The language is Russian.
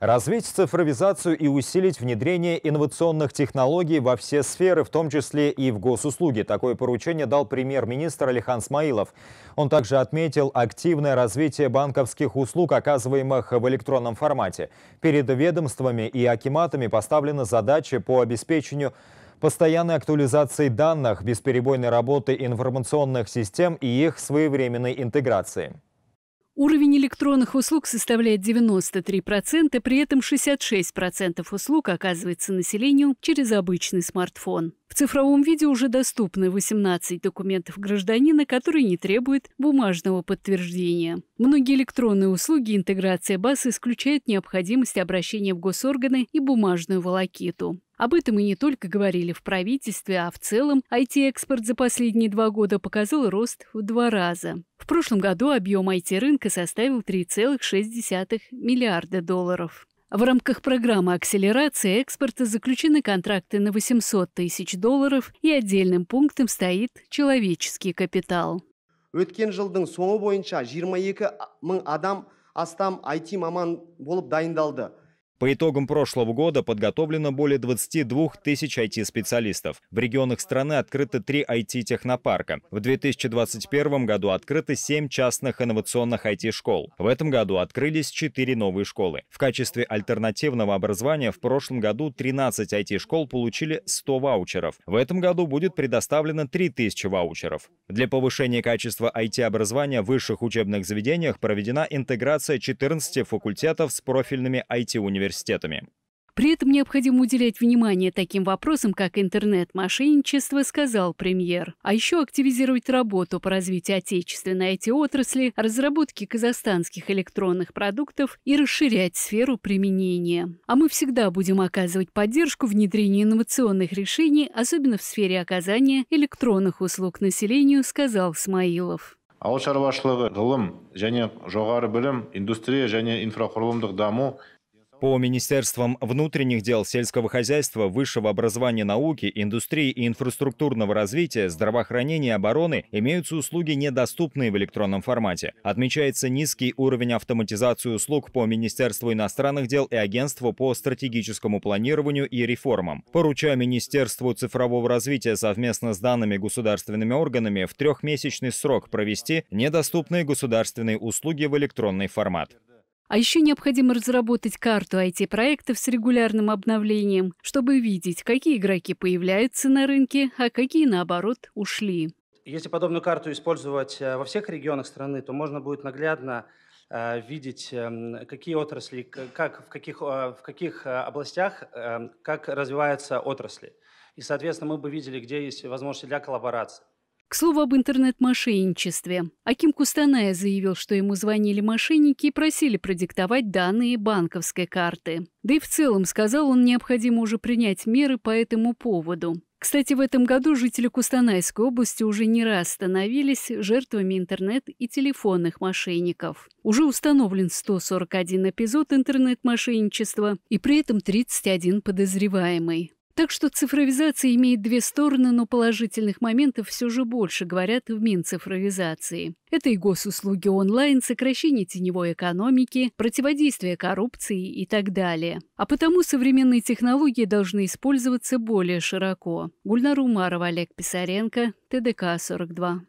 Развить цифровизацию и усилить внедрение инновационных технологий во все сферы, в том числе и в госуслуги. Такое поручение дал премьер-министр Алихан Смаилов. Он также отметил активное развитие банковских услуг, оказываемых в электронном формате. Перед ведомствами и акиматами поставлена задача по обеспечению постоянной актуализации данных, бесперебойной работы информационных систем и их своевременной интеграции. Уровень электронных услуг составляет 93%, при этом 66% услуг оказывается населению через обычный смартфон. В цифровом виде уже доступны 18 документов гражданина, которые не требуют бумажного подтверждения. Многие электронные услуги интеграция баз исключают необходимость обращения в госорганы и бумажную волокиту. Об этом мы не только говорили в правительстве, а в целом IT-экспорт за последние два года показал рост в два раза. В прошлом году объем IT-рынка составил 3,6 миллиарда долларов. В рамках программы акселерации экспорта заключены контракты на 800 тысяч долларов и отдельным пунктом стоит человеческий капитал. өткен жылдың соңы бойынша 22 мың адам астам IT маман болып дайындалды по итогам прошлого года подготовлено более 22 тысяч IT-специалистов. В регионах страны открыто три IT-технопарка. В 2021 году открыто 7 частных инновационных IT-школ. В этом году открылись 4 новые школы. В качестве альтернативного образования в прошлом году 13 IT-школ получили 100 ваучеров. В этом году будет предоставлено 3000 ваучеров. Для повышения качества IT-образования в высших учебных заведениях проведена интеграция 14 факультетов с профильными IT-университетами университетами. При этом необходимо уделять внимание таким вопросам, как интернет-мошенничество, сказал премьер. А еще активизировать работу по развитию отечественной IT-отрасли, разработке казахстанских электронных продуктов и расширять сферу применения. А мы всегда будем оказывать поддержку внедрению инновационных решений, особенно в сфере оказания электронных услуг населению, сказал Смаилов. ауыл шаруашылығы ғылым және жоғары білім индустрия және инфрақұрылымдық даму по Министерствам внутренних дел, сельского хозяйства, высшего образования, науки, индустрии и инфраструктурного развития, здравоохранения и обороны имеются услуги, недоступные в электронном формате. Отмечается низкий уровень автоматизации услуг по Министерству иностранных дел и Агентству по стратегическому планированию и реформам. Поручая Министерству цифрового развития совместно с данными государственными органами в трехмесячный срок провести недоступные государственные услуги в электронный формат. А еще необходимо разработать карту IT-проектов с регулярным обновлением, чтобы видеть, какие игроки появляются на рынке, а какие, наоборот, ушли. Если подобную карту использовать э, во всех регионах страны, то можно будет наглядно э, видеть, эм, какие отрасли, как, в, каких, э, в каких областях, эм, как развиваются отрасли. И, соответственно, мы бы видели, где есть возможности для коллаборации. К слову об интернет-мошенничестве. Аким Кустаная заявил, что ему звонили мошенники и просили продиктовать данные банковской карты. Да и в целом, сказал он, необходимо уже принять меры по этому поводу. Кстати, в этом году жители Кустанайской области уже не раз становились жертвами интернет и телефонных мошенников. Уже установлен 141 эпизод интернет-мошенничества и при этом 31 подозреваемый. Так что цифровизация имеет две стороны, но положительных моментов все же больше, говорят в Минцифровизации. Это и госуслуги онлайн, сокращение теневой экономики, противодействие коррупции и так далее. А потому современные технологии должны использоваться более широко. Гульнар Умарова, Олег Писаренко, ТДК 42.